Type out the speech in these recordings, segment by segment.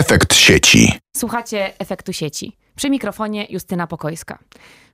Efekt sieci. Słuchacie efektu sieci. Przy mikrofonie Justyna Pokojska.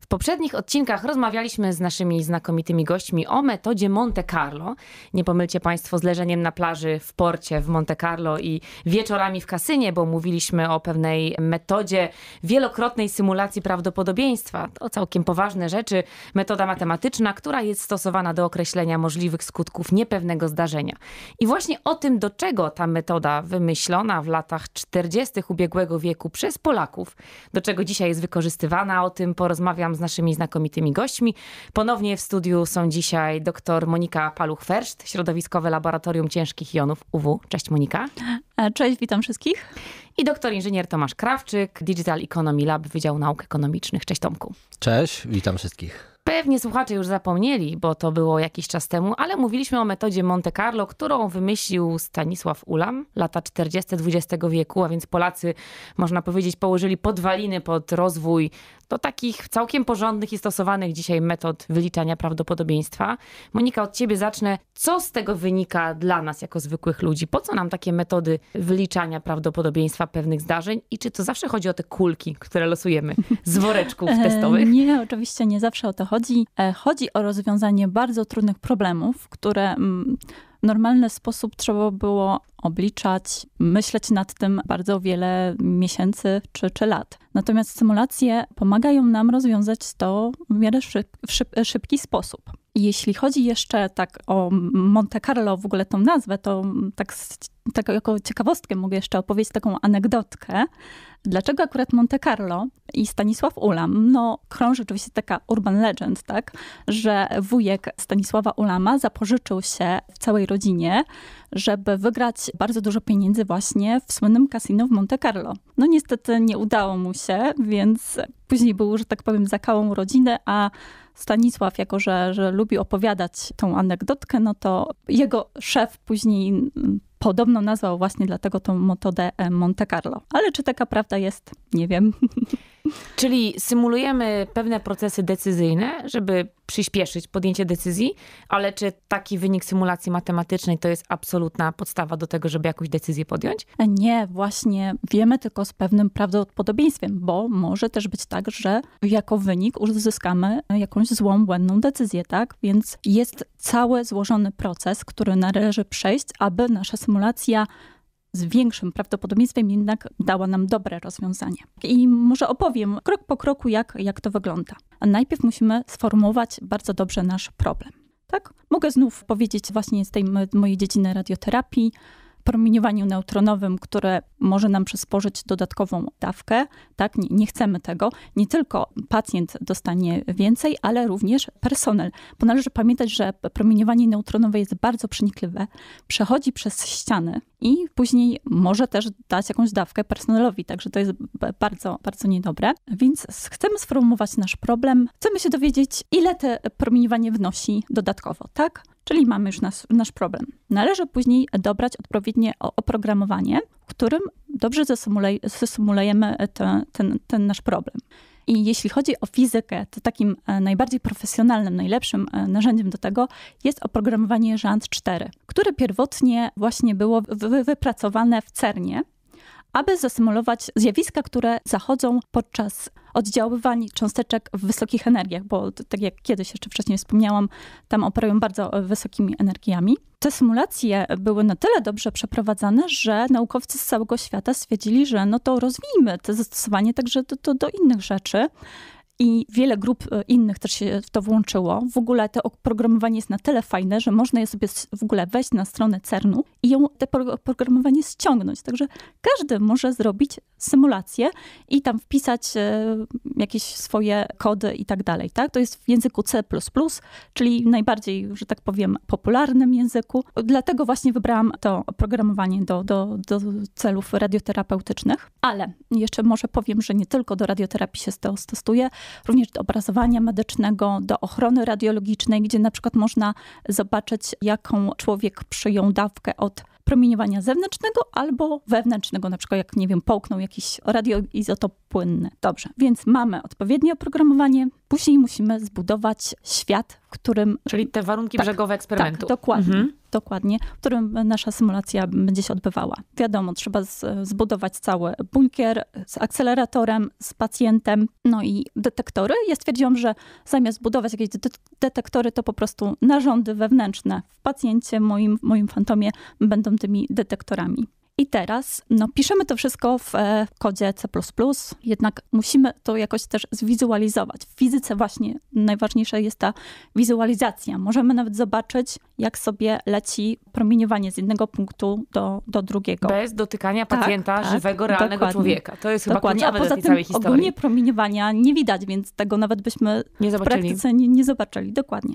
W poprzednich odcinkach rozmawialiśmy z naszymi znakomitymi gośćmi o metodzie Monte Carlo. Nie pomylcie Państwo z leżeniem na plaży w porcie w Monte Carlo i wieczorami w kasynie, bo mówiliśmy o pewnej metodzie wielokrotnej symulacji prawdopodobieństwa. To całkiem poważne rzeczy. Metoda matematyczna, która jest stosowana do określenia możliwych skutków niepewnego zdarzenia. I właśnie o tym, do czego ta metoda wymyślona w latach 40. ubiegłego wieku przez Polaków, do czego dzisiaj jest wykorzystywana. O tym porozmawiam z naszymi znakomitymi gośćmi. Ponownie w studiu są dzisiaj dr Monika Paluch-Ferszt, Środowiskowe Laboratorium Ciężkich Jonów UW. Cześć Monika. E, cześć, witam wszystkich. I doktor inżynier Tomasz Krawczyk, Digital Economy Lab, Wydział Nauk Ekonomicznych. Cześć Tomku. Cześć, witam wszystkich. Pewnie słuchacze już zapomnieli, bo to było jakiś czas temu, ale mówiliśmy o metodzie Monte Carlo, którą wymyślił Stanisław Ulam, lata 40. XX wieku, a więc Polacy, można powiedzieć, położyli podwaliny pod rozwój do takich całkiem porządnych i stosowanych dzisiaj metod wyliczania prawdopodobieństwa. Monika, od ciebie zacznę. Co z tego wynika dla nas jako zwykłych ludzi? Po co nam takie metody wyliczania prawdopodobieństwa pewnych zdarzeń i czy to zawsze chodzi o te kulki, które losujemy z woreczków e, testowych? Nie, oczywiście nie zawsze o to chodzi. E, chodzi o rozwiązanie bardzo trudnych problemów, które mm, normalny sposób trzeba było obliczać, myśleć nad tym bardzo wiele miesięcy czy, czy lat. Natomiast symulacje pomagają nam rozwiązać to w miarę szyb, szyb, szybki sposób. Jeśli chodzi jeszcze tak o Monte Carlo, w ogóle tą nazwę, to tak, tak jako ciekawostkę mogę jeszcze opowiedzieć taką anegdotkę. Dlaczego akurat Monte Carlo i Stanisław Ulam? No krąży oczywiście taka urban legend, tak, że wujek Stanisława Ulama zapożyczył się w całej rodzinie, żeby wygrać bardzo dużo pieniędzy właśnie w słynnym kasino w Monte Carlo. No niestety nie udało mu się, więc później był, że tak powiem, zakałą rodziny, a Stanisław, jako że, że lubi opowiadać tą anegdotkę, no to jego szef później podobno nazwał właśnie dlatego tą metodę e, Monte Carlo. Ale czy taka prawda jest? Nie wiem. Czyli symulujemy pewne procesy decyzyjne, żeby przyspieszyć podjęcie decyzji, ale czy taki wynik symulacji matematycznej to jest absolutna podstawa do tego, żeby jakąś decyzję podjąć? Nie, właśnie wiemy tylko z pewnym prawdopodobieństwem, bo może też być tak, że jako wynik uzyskamy jakąś złą, błędną decyzję, tak? Więc jest cały złożony proces, który należy przejść, aby nasza symulacja z większym prawdopodobieństwem jednak dała nam dobre rozwiązanie. I może opowiem krok po kroku, jak, jak to wygląda. A najpierw musimy sformułować bardzo dobrze nasz problem. Tak? Mogę znów powiedzieć właśnie z tej mojej dziedziny radioterapii, promieniowaniu neutronowym, które może nam przysporzyć dodatkową dawkę. Tak, nie, nie, chcemy tego. Nie tylko pacjent dostanie więcej, ale również personel. Bo należy pamiętać, że promieniowanie neutronowe jest bardzo przenikliwe, przechodzi przez ściany i później może też dać jakąś dawkę personelowi, także to jest bardzo, bardzo niedobre. Więc chcemy sformułować nasz problem, chcemy się dowiedzieć, ile to promieniowanie wnosi dodatkowo, tak? czyli mamy już nas, nasz problem. Należy później dobrać odpowiednie oprogramowanie, w którym dobrze zasymulujemy ten, ten, ten nasz problem. I jeśli chodzi o fizykę, to takim e, najbardziej profesjonalnym, najlepszym e, narzędziem do tego jest oprogramowanie RAND 4, które pierwotnie właśnie było wypracowane w CERNie aby zasymulować zjawiska, które zachodzą podczas oddziaływań cząsteczek w wysokich energiach, bo tak jak kiedyś jeszcze wcześniej wspomniałam, tam operują bardzo wysokimi energiami. Te symulacje były na tyle dobrze przeprowadzane, że naukowcy z całego świata stwierdzili, że no to rozwijmy to zastosowanie także do, do, do innych rzeczy i wiele grup e, innych też się w to włączyło. W ogóle to oprogramowanie jest na tyle fajne, że można je sobie w ogóle wejść na stronę CERN-u i ją, te oprogramowanie ściągnąć. Także każdy może zrobić symulację i tam wpisać e, jakieś swoje kody i tak dalej. Tak? To jest w języku C++, czyli najbardziej, że tak powiem, popularnym języku. Dlatego właśnie wybrałam to oprogramowanie do, do, do celów radioterapeutycznych. Ale jeszcze może powiem, że nie tylko do radioterapii się to stosuje, również do obrazowania medycznego, do ochrony radiologicznej, gdzie na przykład można zobaczyć, jaką człowiek przyjął dawkę od promieniowania zewnętrznego albo wewnętrznego, na przykład jak, nie wiem, połknął jakiś radioizotop płynny. Dobrze, więc mamy odpowiednie oprogramowanie, później musimy zbudować świat, którym... Czyli te warunki tak, brzegowe tak, eksperymentu. Tak, dokładnie. Mhm. Dokładnie, w którym nasza symulacja będzie się odbywała. Wiadomo, trzeba zbudować cały bunkier z akceleratorem, z pacjentem, no i detektory. Ja stwierdziłam, że zamiast budować jakieś detektory, to po prostu narządy wewnętrzne w pacjencie, moim, moim fantomie, będą tymi detektorami. I teraz no, piszemy to wszystko w e, kodzie C, jednak musimy to jakoś też zwizualizować. W fizyce właśnie najważniejsza jest ta wizualizacja. Możemy nawet zobaczyć, jak sobie leci promieniowanie z jednego punktu do, do drugiego. Bez dotykania tak, pacjenta tak, żywego, realnego dokładnie. człowieka. To jest dokładnie. chyba kluczowe do tej całej historii. Ogólnie promieniowania nie widać, więc tego nawet byśmy nie w praktyce nie, nie zobaczyli. Dokładnie.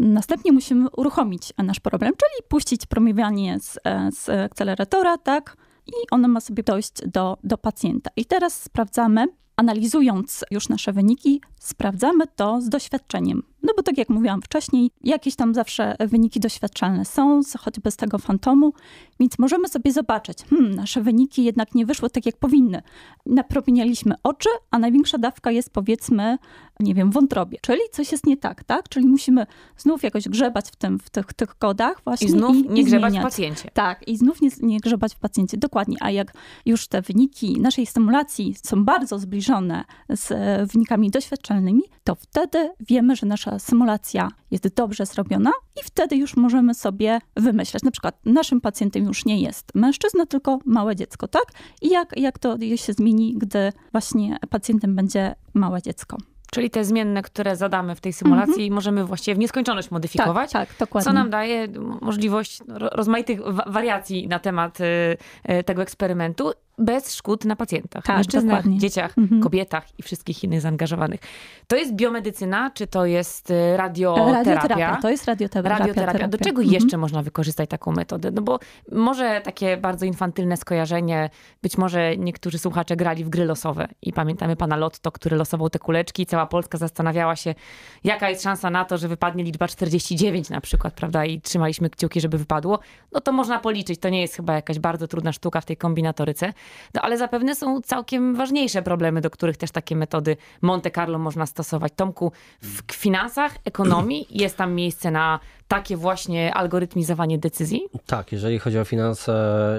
Następnie musimy uruchomić e, nasz problem, czyli puścić promieniowanie z, e, z akceleratora, tak? I ono ma sobie dojść do, do pacjenta. I teraz sprawdzamy, analizując już nasze wyniki, sprawdzamy to z doświadczeniem no bo tak jak mówiłam wcześniej, jakieś tam zawsze wyniki doświadczalne są, choćby z tego fantomu, więc możemy sobie zobaczyć, hmm, nasze wyniki jednak nie wyszły tak jak powinny. Napromienialiśmy oczy, a największa dawka jest powiedzmy, nie wiem, wątrobie, czyli coś jest nie tak, tak? Czyli musimy znów jakoś grzebać w, tym, w tych, tych kodach właśnie. I znów i, nie i grzebać zmieniać. w pacjencie. Tak, i znów nie, nie grzebać w pacjencie, dokładnie. A jak już te wyniki naszej stymulacji są bardzo zbliżone z e, wynikami doświadczalnymi, to wtedy wiemy, że nasza nasza symulacja jest dobrze zrobiona i wtedy już możemy sobie wymyślać. Na przykład naszym pacjentem już nie jest mężczyzna, tylko małe dziecko, tak? I jak, jak to się zmieni, gdy właśnie pacjentem będzie małe dziecko. Czyli te zmienne, które zadamy w tej symulacji, mm -hmm. możemy właściwie w nieskończoność modyfikować. Tak, tak, dokładnie. Co nam daje możliwość rozmaitych wariacji na temat y, y, tego eksperymentu bez szkód na pacjentach, tak, mężczyznach, dokładnie. dzieciach, mhm. kobietach i wszystkich innych zaangażowanych. To jest biomedycyna, czy to jest y, radioterapia? Radioterapia, to jest radioterapia. radioterapia. Do czego mhm. jeszcze można wykorzystać taką metodę? No bo może takie bardzo infantylne skojarzenie, być może niektórzy słuchacze grali w gry losowe i pamiętamy pana Lotto, który losował te kuleczki i cała Polska zastanawiała się, jaka jest szansa na to, że wypadnie liczba 49 na przykład, prawda? I trzymaliśmy kciuki, żeby wypadło. No to można policzyć, to nie jest chyba jakaś bardzo trudna sztuka w tej kombinatoryce. No ale zapewne są całkiem ważniejsze problemy, do których też takie metody Monte Carlo można stosować. Tomku, w finansach, ekonomii jest tam miejsce na takie właśnie algorytmizowanie decyzji? Tak, jeżeli chodzi o finanse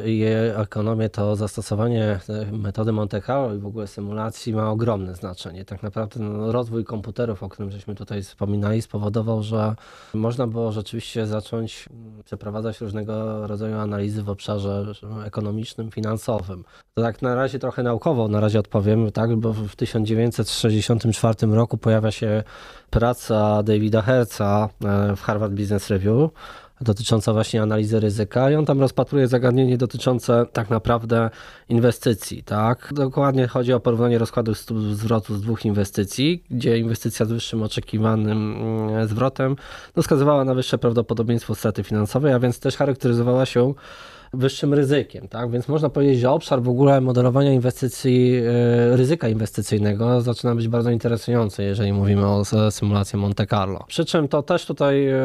i ekonomię, to zastosowanie e, metody Monte Carlo i w ogóle symulacji ma ogromne znaczenie. Tak naprawdę no, rozwój komputerów, o którym żeśmy tutaj wspominali, spowodował, że można było rzeczywiście zacząć mm, przeprowadzać różnego rodzaju analizy w obszarze ekonomicznym, finansowym. To tak na razie trochę naukowo na razie odpowiem, tak, bo w 1964 roku pojawia się praca Davida Herca e, w Harvard Business Review dotycząca właśnie analizy ryzyka i on tam rozpatruje zagadnienie dotyczące tak naprawdę inwestycji, tak? Dokładnie chodzi o porównanie rozkładu zwrotu z dwóch inwestycji, gdzie inwestycja z wyższym oczekiwanym mm, zwrotem no, wskazywała na wyższe prawdopodobieństwo straty finansowej, a więc też charakteryzowała się wyższym ryzykiem, tak? Więc można powiedzieć, że obszar w ogóle modelowania inwestycji, e, ryzyka inwestycyjnego zaczyna być bardzo interesujący, jeżeli mówimy o symulacji Monte Carlo. Przy czym to też tutaj e,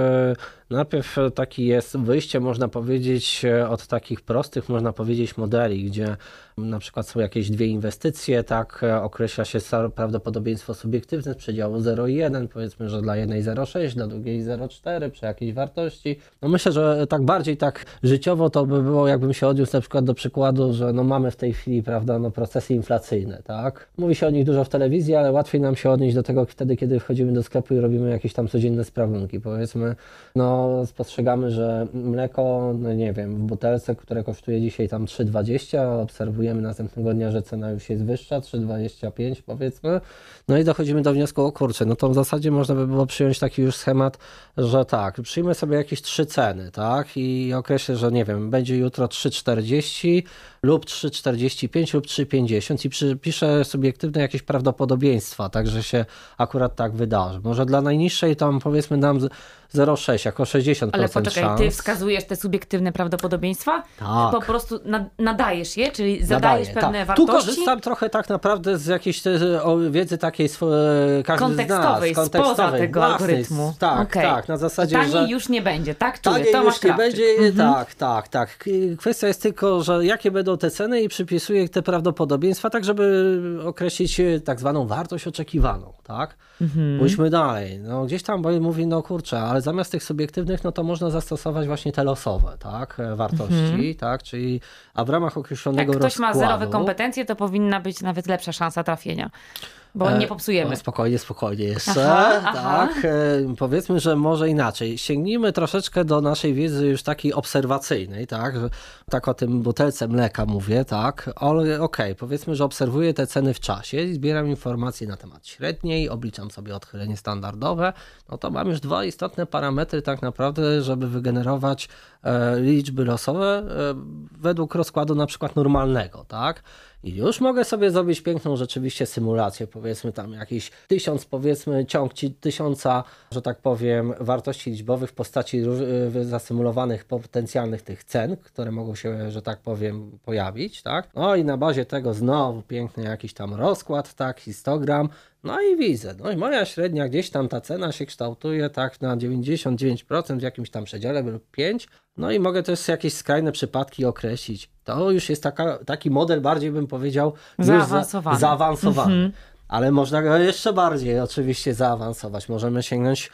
najpierw taki jest wyjście, można powiedzieć, e, od takich prostych, można powiedzieć, modeli, gdzie na przykład są jakieś dwie inwestycje, tak, określa się prawdopodobieństwo subiektywne z przedziału 0,1, powiedzmy, że dla jednej 0,6, dla drugiej 0,4 przy jakiejś wartości. No myślę, że tak bardziej tak życiowo to by było, jakbym się odniósł na przykład do przykładu, że no mamy w tej chwili, prawda, no procesy inflacyjne, tak. Mówi się o nich dużo w telewizji, ale łatwiej nam się odnieść do tego wtedy, kiedy wchodzimy do sklepu i robimy jakieś tam codzienne sprawunki. Powiedzmy, no spostrzegamy, że mleko, no nie wiem, w butelce, które kosztuje dzisiaj tam 3,20, obserwujemy dowiadujemy następnego dnia, że cena już jest wyższa, 3,25 powiedzmy. No i dochodzimy do wniosku, o kurczę, no to w zasadzie można by było przyjąć taki już schemat, że tak, przyjmę sobie jakieś trzy ceny, tak, i określę, że nie wiem, będzie jutro 3,40 lub 3,45 lub 3,50 i przypiszę subiektywne jakieś prawdopodobieństwa, tak, że się akurat tak wydarzy. Może dla najniższej tam powiedzmy nam 0,6 jako 60% Ale poczekaj, szans. ty wskazujesz te subiektywne prawdopodobieństwa? Tak. Po prostu nadajesz je, czyli zadajesz Nadaję, pewne tak. wartości? Tu korzystam trochę tak naprawdę z jakiejś e, wiedzy takiej e, kontekstowej, z kontekstowej, spoza tego własnej, algorytmu. Tak, okay. tak, na zasadzie, Taniej że... już nie będzie, tak? Czuję, Taniej Tomasz już nie będzie, e, mhm. tak, tak, tak. Kwestia jest tylko, że jakie będą te ceny i przypisuję te prawdopodobieństwa, tak żeby określić tak zwaną wartość oczekiwaną, tak? Mhm. Pójdźmy dalej. No gdzieś tam mówi, no kurczę, ale zamiast tych subiektywnych, no to można zastosować właśnie te losowe, tak, e, wartości, mhm. tak, czyli, a w ramach określonego Jak ktoś rozkładu, ma zerowe kompetencje, to powinna być nawet lepsza szansa trafienia. Bo nie e, popsujemy. E, spokojnie, spokojnie jeszcze. Aha, aha. tak, e, powiedzmy, że może inaczej. Sięgnijmy troszeczkę do naszej wiedzy już takiej obserwacyjnej, tak? Że, tak o tym butelce mleka mówię, tak? Okej, okay, powiedzmy, że obserwuję te ceny w czasie i zbieram informacje na temat średniej, obliczam sobie odchylenie standardowe, no to mam już dwa istotne parametry tak naprawdę, żeby wygenerować e, liczby losowe e, według rozkładu na przykład normalnego, tak? i już mogę sobie zrobić piękną rzeczywiście symulację, powiedzmy tam jakiś tysiąc, powiedzmy ciąg tysiąca, że tak powiem, wartości liczbowych w postaci zasymulowanych potencjalnych tych cen, które mogą się, że tak powiem, pojawić, tak? No i na bazie tego znowu piękny jakiś tam rozkład, tak, histogram, no i widzę, no i moja średnia gdzieś tam ta cena się kształtuje tak na 99% w jakimś tam przedziale lub 5. No i mogę też jakieś skrajne przypadki określić. To już jest taka, taki model bardziej bym powiedział zaawansowany. Za, zaawansowany. Mhm. Ale można go jeszcze bardziej oczywiście zaawansować. Możemy sięgnąć,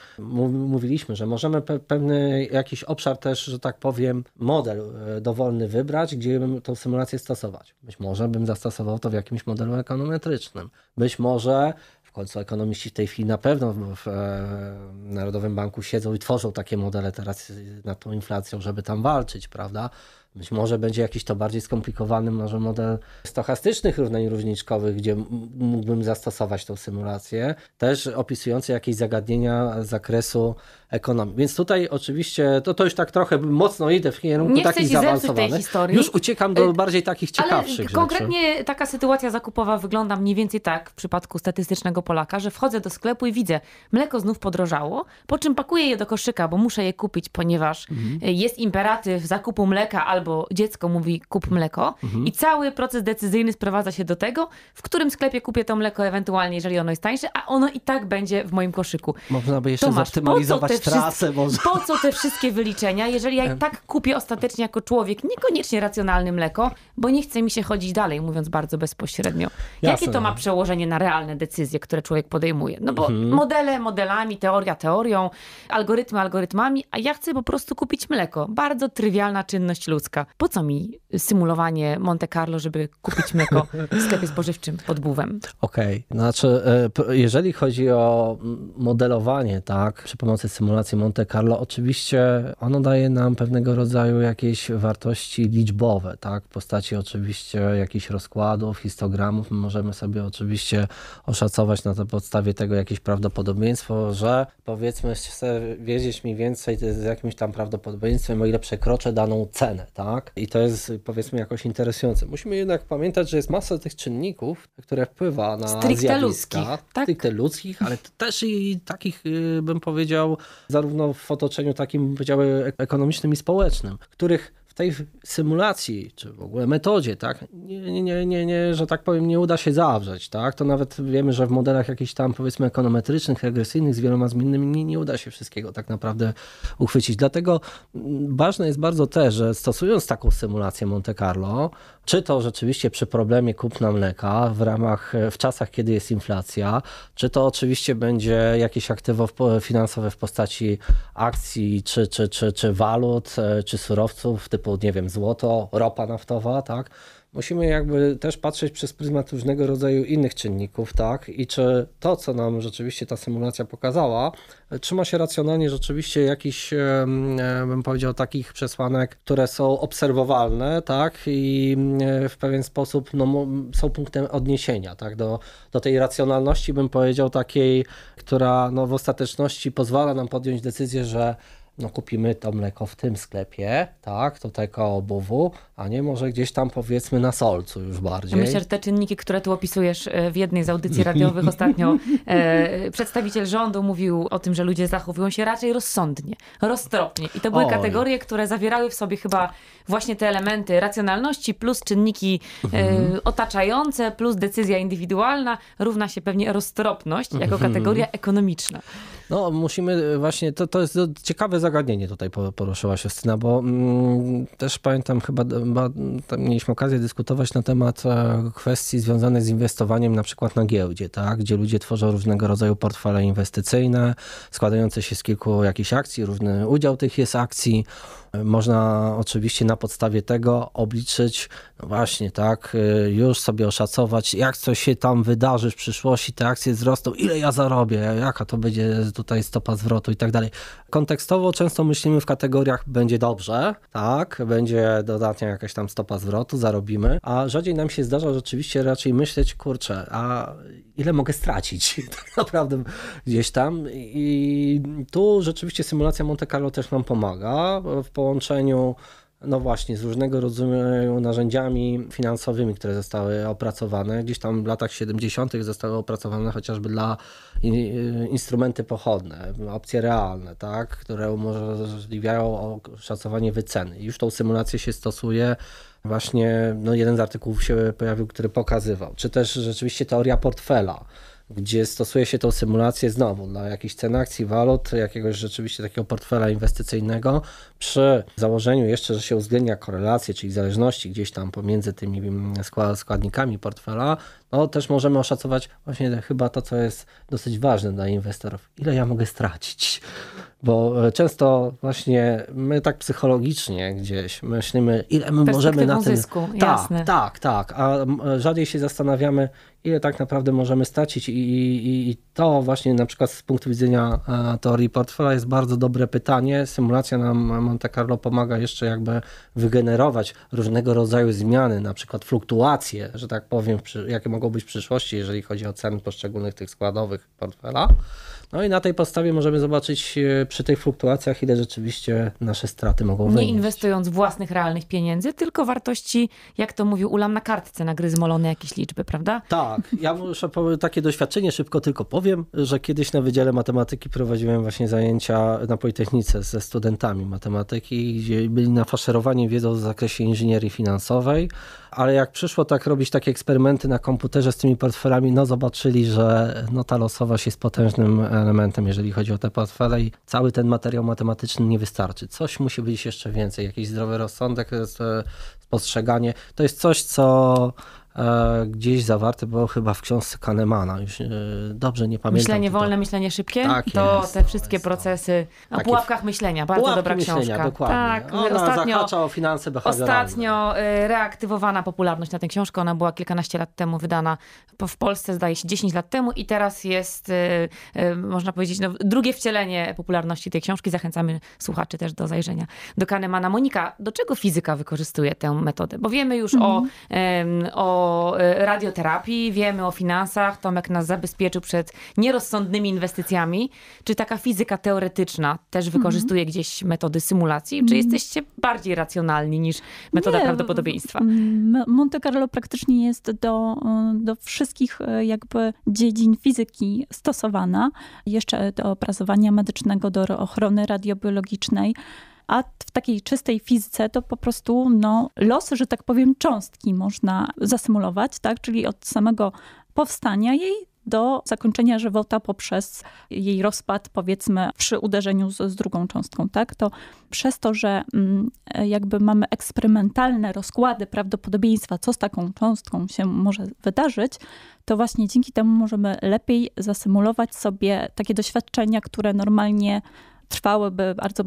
mówiliśmy, że możemy pe pewny jakiś obszar też, że tak powiem, model e, dowolny wybrać, gdzie bym tą symulację stosować. Być może bym zastosował to w jakimś modelu ekonometrycznym. Być może w końcu ekonomiści w tej chwili na pewno w, e, Narodowym Banku siedzą i tworzą takie modele teraz nad tą inflacją, żeby tam walczyć, prawda? Być może będzie jakiś to bardziej skomplikowany może model stochastycznych równań różniczkowych, gdzie mógłbym zastosować tą symulację, też opisujący jakieś zagadnienia z zakresu ekonomii. Więc tutaj oczywiście to, to już tak trochę mocno idę w kierunku Nie takich zaawansowanych. Już uciekam do y, bardziej takich ciekawszych Ale konkretnie rzeczy. taka sytuacja zakupowa wygląda mniej więcej tak w przypadku statystycznego Polaka, że wchodzę do sklepu i widzę, mleko znów podrożało, po czym pakuję je do koszyka, bo muszę je kupić, ponieważ mhm. jest imperatyw zakupu mleka ale albo dziecko mówi kup mleko mhm. i cały proces decyzyjny sprowadza się do tego, w którym sklepie kupię to mleko ewentualnie, jeżeli ono jest tańsze, a ono i tak będzie w moim koszyku. Można by jeszcze Tomasz, zoptymalizować trasę. Może. Po co te wszystkie wyliczenia, jeżeli ja i e. tak kupię ostatecznie jako człowiek niekoniecznie racjonalne mleko, bo nie chce mi się chodzić dalej, mówiąc bardzo bezpośrednio. Jakie to ma no. przełożenie na realne decyzje, które człowiek podejmuje? No bo mhm. modele modelami, teoria teorią, algorytmy algorytmami, a ja chcę po prostu kupić mleko. Bardzo trywialna czynność ludzka dziecka, po co mi symulowanie Monte Carlo, żeby kupić mleko w sklepie spożywczym pod buwem? Okej, okay. znaczy e, jeżeli chodzi o modelowanie, tak, przy pomocy symulacji Monte Carlo, oczywiście ono daje nam pewnego rodzaju jakieś wartości liczbowe, tak, w postaci oczywiście jakichś rozkładów, histogramów, My możemy sobie oczywiście oszacować na podstawie tego jakieś prawdopodobieństwo, że powiedzmy chcę wiedzieć mniej więcej z jakimś tam prawdopodobieństwem, o ile przekroczę daną cenę, tak? tak? I to jest powiedzmy jakoś interesujące. Musimy jednak pamiętać, że jest masa tych czynników, które wpływa na stricte zjawiska. Ludzkich, tak? Stricte ludzkich, ale też i takich y, bym powiedział zarówno w otoczeniu takim powiedziałbym ekonomicznym i społecznym, których w tej symulacji, czy w ogóle metodzie, tak, nie, nie, nie, nie, że tak powiem, nie uda się zawrzeć, tak, to nawet wiemy, że w modelach jakichś tam powiedzmy ekonometrycznych, regresyjnych z wieloma zmiennymi nie, nie uda się wszystkiego tak naprawdę uchwycić. Dlatego mm, ważne jest bardzo też, że stosując taką symulację Monte Carlo, czy to rzeczywiście przy problemie kupna mleka w ramach, e, w czasach, kiedy jest inflacja, czy to oczywiście będzie jakieś aktywo finansowe w postaci akcji, czy, czy, czy, czy walut, e, czy surowców typu, nie wiem, złoto, ropa naftowa, tak? musimy jakby też patrzeć przez pryzmat różnego rodzaju innych czynników, tak? I czy to, co nam rzeczywiście ta symulacja pokazała, trzyma się racjonalnie rzeczywiście jakichś, e, bym powiedział, takich przesłanek, które są obserwowalne, tak? I e, w pewien sposób no, są punktem odniesienia, tak? Do, do tej racjonalności, bym powiedział, takiej, która no, w ostateczności pozwala nam podjąć decyzję, że no kupimy to mleko w tym sklepie, tak, tutaj koło obuwu, a nie może gdzieś tam powiedzmy na solcu już bardziej. Myślę, że te czynniki, które tu opisujesz e, w jednej z audycji radiowych ostatnio, e, przedstawiciel rządu mówił o tym, że ludzie zachowują się raczej rozsądnie, roztropnie. I to były Oj. kategorie, które zawierały w sobie chyba właśnie te elementy racjonalności plus czynniki e, mhm. otaczające plus decyzja indywidualna równa się pewnie roztropność jako mhm. kategoria ekonomiczna. No, musimy e, właśnie, to, to jest ciekawe zagadnienie tutaj poruszyła Justyna, bo mm, też pamiętam chyba, mm, mieliśmy okazję dyskutować na temat e, kwestii związanych z inwestowaniem na przykład na giełdzie, tak? gdzie ludzie tworzą różnego rodzaju portfele inwestycyjne, składające się z kilku jakichś akcji, różny udział tych jest akcji. Można oczywiście na podstawie tego obliczyć, no właśnie, tak, y, już sobie oszacować, jak coś się tam wydarzy w przyszłości, te akcje wzrosną, ile ja zarobię, jaka to będzie tutaj stopa zwrotu i tak dalej. Kontekstowo często myślimy w kategoriach będzie dobrze, tak, będzie dodatnia jakaś tam stopa zwrotu, zarobimy, a rzadziej nam się zdarza rzeczywiście raczej myśleć, kurczę, a ile mogę stracić tak naprawdę gdzieś tam. I tu rzeczywiście symulacja Monte Carlo też nam pomaga w połączeniu no właśnie, z różnego rodzaju narzędziami finansowymi, które zostały opracowane. Gdzieś tam w latach 70. zostały opracowane chociażby dla y, instrumenty pochodne, opcje realne, tak, które umożliwiają szacowanie wyceny. Już tą symulację się stosuje właśnie no, jeden z artykułów się pojawił, który pokazywał, czy też rzeczywiście teoria portfela, gdzie stosuje się tą symulację znowu na jakichś cen akcji, walut, jakiegoś rzeczywiście takiego portfela inwestycyjnego, przy założeniu jeszcze, że się uwzględnia korelacje, czyli zależności gdzieś tam pomiędzy tymi mm, składnikami portfela, no też możemy oszacować właśnie chyba to, co jest dosyć ważne dla inwestorów, ile ja mogę stracić. Bo e, często właśnie my tak psychologicznie gdzieś myślimy, ile my możemy na tym... Zysku, tak, jasne. tak, tak. A rzadziej się zastanawiamy, ile tak naprawdę możemy stracić i, i, i to właśnie na przykład z punktu widzenia e, teorii portfela jest bardzo dobre pytanie. Symulacja nam Monte Carlo pomaga jeszcze jakby wygenerować różnego rodzaju zmiany, na przykład fluktuacje, że tak powiem, jakie mogą być w przyszłości, jeżeli chodzi o ceny poszczególnych tych składowych portfela. No i na tej podstawie możemy zobaczyć e, przy tych fluktuacjach, ile rzeczywiście nasze straty mogą wynieść. Nie wynieść. inwestując własnych realnych pieniędzy, tylko wartości, jak to mówił Ulam, na kartce na zmolone jakieś liczby, prawda? Tak, ja muszę takie doświadczenie szybko tylko powiem powiem, że kiedyś na Wydziale Matematyki prowadziłem właśnie zajęcia na Politechnice ze studentami matematyki, gdzie byli nafaszerowani wiedzą w zakresie inżynierii finansowej, ale jak przyszło tak robić takie eksperymenty na komputerze z tymi portfelami, no zobaczyli, że no losowa się jest potężnym elementem, jeżeli chodzi o te portfele i cały ten materiał matematyczny nie wystarczy. Coś musi być jeszcze więcej, jakiś zdrowy rozsądek, e, spostrzeganie. To jest coś, co E, gdzieś zawarte było chyba w książce Kahnemana, już e, dobrze nie pamiętam. Myślenie wolne, myślenie szybkie? Tak to jest, te wszystkie procesy o pułapkach myślenia, bardzo dobra myślenia, książka. Dokładnie. Tak, ona ostatnio, o finanse Ostatnio e, reaktywowana popularność na tę książkę, ona była kilkanaście lat temu wydana w Polsce, zdaje się 10 lat temu i teraz jest, można powiedzieć, no, drugie wcielenie popularności tej książki. Zachęcamy słuchaczy też do zajrzenia do Kahnemana. Monika, do czego fizyka wykorzystuje tę metodę? Bo wiemy już o, mhm. o o e, radioterapii, wiemy o finansach, Tomek nas zabezpieczył przed nierozsądnymi inwestycjami. Czy taka fizyka teoretyczna też mhm. wykorzystuje gdzieś metody symulacji? Czy mhm. jesteście bardziej racjonalni niż metoda Nie, prawdopodobieństwa? Monte Carlo praktycznie jest do, do wszystkich e, jakby dziedzin fizyki stosowana. Jeszcze do opracowania medycznego, do ochrony radiobiologicznej a w takiej czystej fizyce to po prostu no, los, że tak powiem, cząstki można zasymulować, tak? czyli od samego powstania jej do zakończenia żywota poprzez jej rozpad, powiedzmy, przy uderzeniu z, z, drugą cząstką, tak? To przez to, że mm, jakby mamy eksperymentalne rozkłady prawdopodobieństwa, co z taką cząstką się może wydarzyć, to właśnie dzięki temu możemy lepiej zasymulować sobie takie doświadczenia, które normalnie trwałyby bardzo,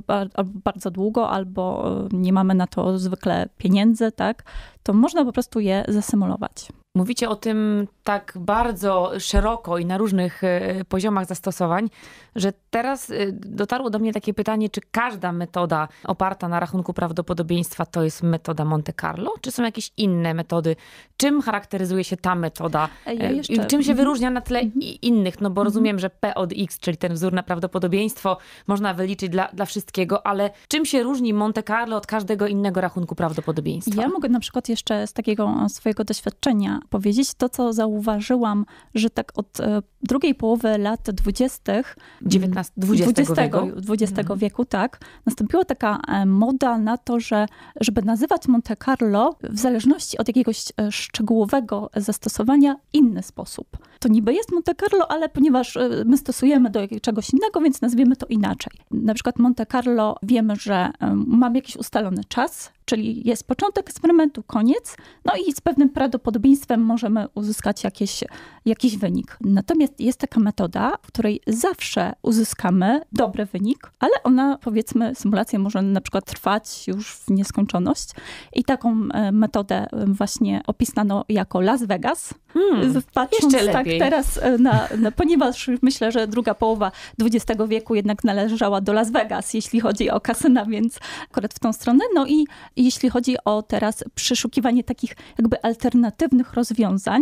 bardzo długo, albo e, nie mamy na to zwykle pieniędzy, tak, to można po prostu je zasymulować. Mówicie o tym tak bardzo szeroko i na różnych e, poziomach zastosowań, że teraz e, dotarło do mnie takie pytanie, czy każda metoda oparta na rachunku prawdopodobieństwa to jest metoda Monte Carlo, czy są jakieś inne metody? Czym charakteryzuje się ta metoda? E, ja jeszcze... Czym się mhm. wyróżnia na tle mhm. innych? No bo mhm. rozumiem, że P od X, czyli ten wzór na prawdopodobieństwo, można wyliczyć dla, dla wszystkiego, ale czym się różni Monte Carlo od każdego innego rachunku prawdopodobieństwa? Ja mogę na przykład jeszcze z takiego swojego doświadczenia tak powiedzieć. To, co zauważyłam, że tak od e, drugiej połowy lat 20. 19, 20, 20, wieku. 20 mhm. wieku, tak, nastąpiła taka e, moda na to, że żeby nazywać Monte Carlo w zależności od jakiegoś e, szczegółowego zastosowania inny sposób. To niby jest Monte Carlo, ale ponieważ my stosujemy do czegoś innego, więc nazwiemy to inaczej. Na przykład Monte Carlo wiemy, że mam jakiś ustalony czas, Czyli jest początek eksperymentu, koniec, no i z pewnym prawdopodobieństwem możemy uzyskać jakieś, jakiś wynik. Natomiast jest taka metoda, w której zawsze uzyskamy dobry wynik, ale ona, powiedzmy, symulacja może na przykład trwać już w nieskończoność. I taką e, metodę e, właśnie opisano jako Las Vegas, Hmm, Patrząc jeszcze tak teraz, e, na, na, ponieważ myślę, że druga połowa XX wieku jednak należała do Las Vegas, jeśli chodzi o kasyna, więc akurat w tą stronę. No i jeśli chodzi o teraz przeszukiwanie takich jakby alternatywnych rozwiązań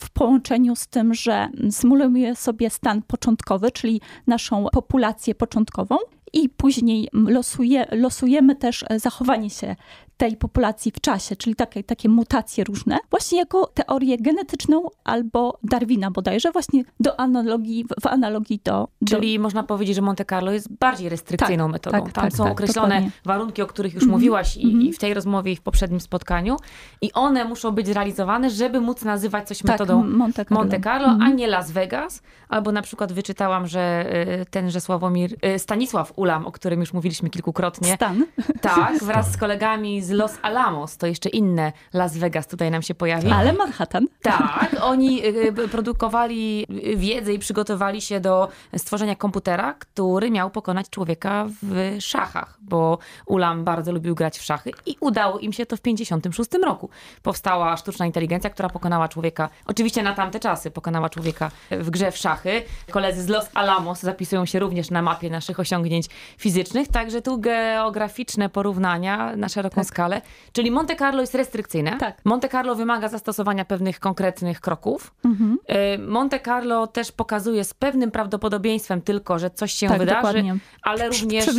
w połączeniu z tym, że symuluje sobie stan początkowy, czyli naszą populację początkową i później losuje, losujemy też e, zachowanie się tej populacji w czasie, czyli takie, takie mutacje różne, właśnie jako teorię genetyczną albo Darwina bodajże, właśnie do analogii, w analogii do... Czyli można powiedzieć, że Monte Carlo jest bardziej restrykcyjną tak, metodą. Tak, Tam tak, są tak, określone dokładnie. warunki, o których już mm -hmm. mówiłaś i, mm -hmm. i, w tej rozmowie i w poprzednim spotkaniu i one muszą być zrealizowane, żeby móc nazywać coś tak, metodą Monte Carlo, Monte Carlo mm -hmm. a mhm. nie Las Vegas. Albo na przykład wyczytałam, że y, tenże Sławomir, y, Stanisław Ulam, o którym już mówiliśmy kilkukrotnie. Stan. Tak, wraz z kolegami z Los Alamos, to jeszcze inne Las Vegas tutaj nam się pojawi. Ale Manhattan. Tak, oni y, y, produkowali wiedzę i przygotowali się do stworzenia komputera, który miał pokonać człowieka w szachach, bo Ulam bardzo lubił grać w szachy i udało im się to w 1956 roku. Powstała sztuczna inteligencja, która pokonała człowieka, oczywiście na tamte czasy, pokonała człowieka w grze w szachy. Koledzy z Los Alamos zapisują się również na mapie naszych osiągnięć fizycznych, także tu geograficzne porównania na szeroką tak. skalę skalę. Czyli Monte Carlo jest restrykcyjne. Tak. Monte Carlo wymaga zastosowania pewnych konkretnych kroków. Mhm. Y, Monte Carlo też pokazuje z pewnym prawdopodobieństwem tylko, że coś się tak, wydarzy, dokładnie. ale również tak.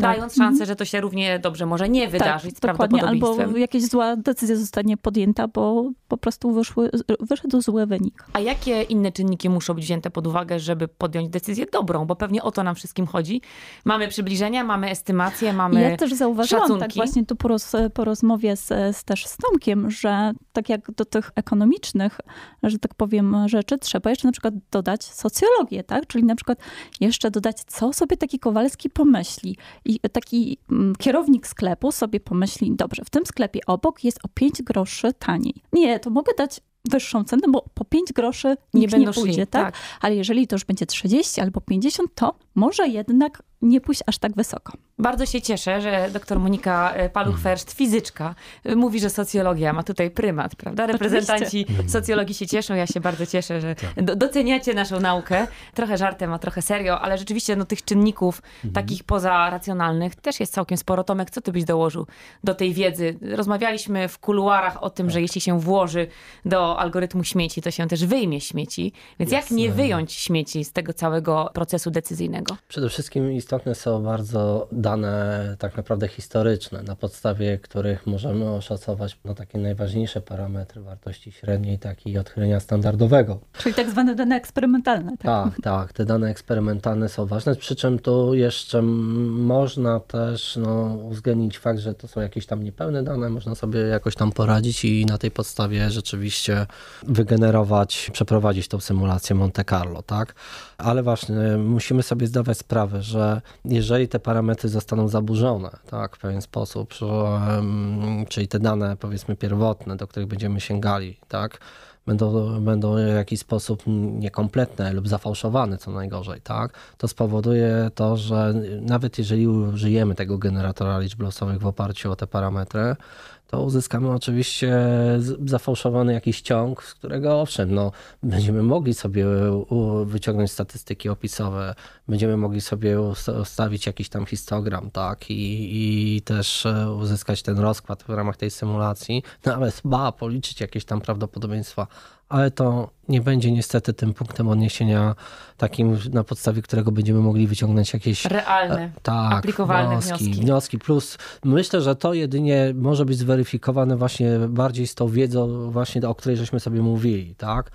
dając tak. szansę, mhm. że to się równie dobrze może nie tak, wydarzyć z prawdopodobieństwem. Albo jakieś zła decyzja zostanie podjęta, bo po prostu wyszły, wyszedł zły wynik. A jakie inne czynniki muszą być wzięte pod uwagę, żeby podjąć decyzję dobrą? Bo pewnie o to nam wszystkim chodzi. Mamy przybliżenia, mamy estymację, mamy Ja też zauważyłam tak szacunki. tak właśnie tu po, roz, porozmowie po rozmowie z, z też z Tomkiem, że tak jak do tych ekonomicznych, że tak powiem, rzeczy trzeba jeszcze na przykład dodać socjologię, tak? Czyli na przykład jeszcze dodać, co sobie taki Kowalski pomyśli. I taki mm, kierownik sklepu sobie pomyśli, dobrze, w tym sklepie obok jest o 5 groszy taniej. Nie, to mogę dać wyższą cenę, bo po 5 groszy nie, nie pójdzie, szli, tak? tak? Ale jeżeli to już będzie 30 albo 50, to może jednak nie pójść aż tak wysoko. Bardzo się cieszę, że doktor Monika e, Paluch-Ferszt, fizyczka, e, mówi, że socjologia ma tutaj prymat, prawda? Reprezentanci Oczywiście. Mhm. socjologii się cieszą, ja się bardzo cieszę, że tak. doceniacie naszą naukę. Trochę żartem, a trochę serio, ale rzeczywiście no, tych czynników mhm. takich pozaracjonalnych też jest całkiem sporo. Tomek, co ty byś dołożył do tej wiedzy? Rozmawialiśmy w kuluarach o tym, tak. że jeśli się włoży do algorytmu śmieci, to się też wyjmie śmieci. Więc Jasne. jak nie wyjąć śmieci z tego całego procesu decyzyjnego? Przede wszystkim istnieje istotne są bardzo dane tak naprawdę historyczne, na podstawie których możemy oszacować no, takie najważniejsze parametry wartości średniej, tak i odchylenia standardowego. Czyli tak zwane dane eksperymentalne. Tak? tak, tak. Te dane eksperymentalne są ważne, przy czym tu jeszcze można też no, uwzględnić fakt, że to są jakieś tam niepełne dane, można sobie jakoś tam poradzić i na tej podstawie rzeczywiście wygenerować, przeprowadzić tą symulację Monte Carlo, tak? Ale właśnie musimy sobie zdawać sprawę, że jeżeli te parametry zostaną zaburzone tak, w pewien sposób, czyli te dane powiedzmy pierwotne, do których będziemy sięgali, tak, będą, będą w jakiś sposób niekompletne lub zafałszowane, co najgorzej, tak? To spowoduje to, że nawet jeżeli użyjemy tego generatora liczb losowych w oparciu o te parametry, to uzyskamy oczywiście zafałszowany jakiś ciąg, z którego owszem, no, będziemy mogli sobie wyciągnąć statystyki opisowe, będziemy mogli sobie ustawić jakiś tam histogram, tak, i, i też e, uzyskać ten rozkład w ramach tej symulacji, nawet no, ba, policzyć jakieś tam prawdopodobieństwa ale to nie będzie niestety tym punktem odniesienia takim, na podstawie którego będziemy mogli wyciągnąć jakieś e, realne, tak, aplikowalne wnioski, wnioski, wnioski. Plus myślę, że to jedynie może być zweryfikowane właśnie bardziej z tą wiedzą właśnie, o której żeśmy sobie mówili, tak?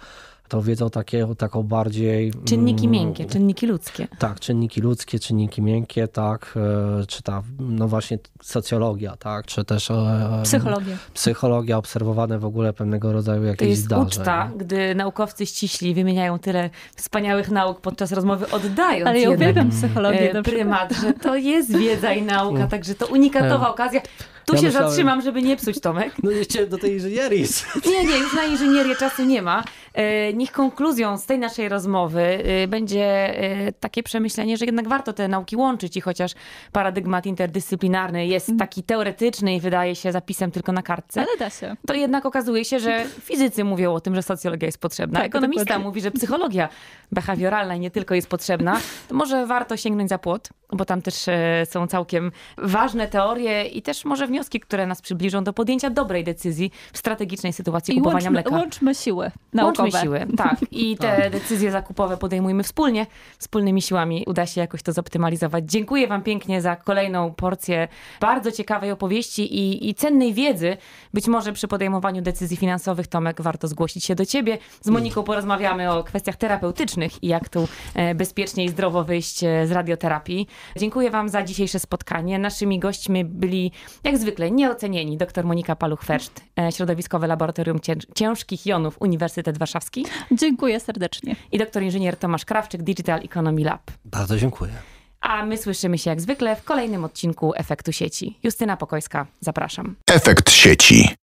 tą wiedzą takie, taką bardziej... Czynniki mm, miękkie, czynniki ludzkie. Tak, czynniki ludzkie, czynniki miękkie, tak, e, czy ta, no właśnie socjologia, tak, czy też... E, psychologia. Psychologia, obserwowane w ogóle pewnego rodzaju jakieś zdarzenia. To jest zdarzeń. uczta, gdy naukowcy ściśli wymieniają tyle wspaniałych nauk podczas rozmowy, oddają. Ale ja uwielbiam e, psychologię. Prymat, że to jest wiedza i nauka, mm. także to unikatowa okazja. Tu ja się myślałem... zatrzymam, żeby nie psuć, Tomek. No nie chciałem do tej inżynierii. Nie, nie, już na inżynierię czasu nie ma. E, niech konkluzją z tej naszej rozmowy e, będzie e, takie przemyślenie, że jednak warto te nauki łączyć i chociaż paradygmat interdyscyplinarny jest mhm. taki teoretyczny i wydaje się zapisem tylko na kartce. Ale da się. To jednak okazuje się, że fizycy mówią o tym, że socjologia jest potrzebna. Tak, Ekonomista dokładnie. mówi, że psychologia behawioralna i nie tylko jest potrzebna. To może warto sięgnąć za płot, bo tam też są całkiem ważne teorie i też może wnioski, które nas przybliżą do podjęcia dobrej decyzji w strategicznej sytuacji I kupowania łączmy, mleka. Łączmy siły naukowe zakupowe. siły. Tak, i te tak. decyzje zakupowe podejmujmy wspólnie. Wspólnymi siłami uda się jakoś to zoptymalizować. Dziękuję Wam pięknie za kolejną porcję bardzo ciekawej opowieści i, i cennej wiedzy. Być może przy podejmowaniu decyzji finansowych, Tomek, warto zgłosić się do Ciebie. Z Moniką porozmawiamy o kwestiach terapeutycznych i jak tu e, bezpiecznie i zdrowo wyjść e, z radioterapii. Dziękuję Wam za dzisiejsze spotkanie. Naszymi gośćmi byli, jak zwykle, nieocenieni dr Monika Paluch-Ferszt, e, Środowiskowe Laboratorium Ciężkich Jonów Uniwersytet Warszawski Warszawski. Dziękuję serdecznie. I doktor inżynier Tomasz Krawczyk, Digital Economy Lab. Bardzo dziękuję. A my słyszymy się jak zwykle w kolejnym odcinku Efektu Sieci. Justyna Pokojska, zapraszam. Efekt Sieci.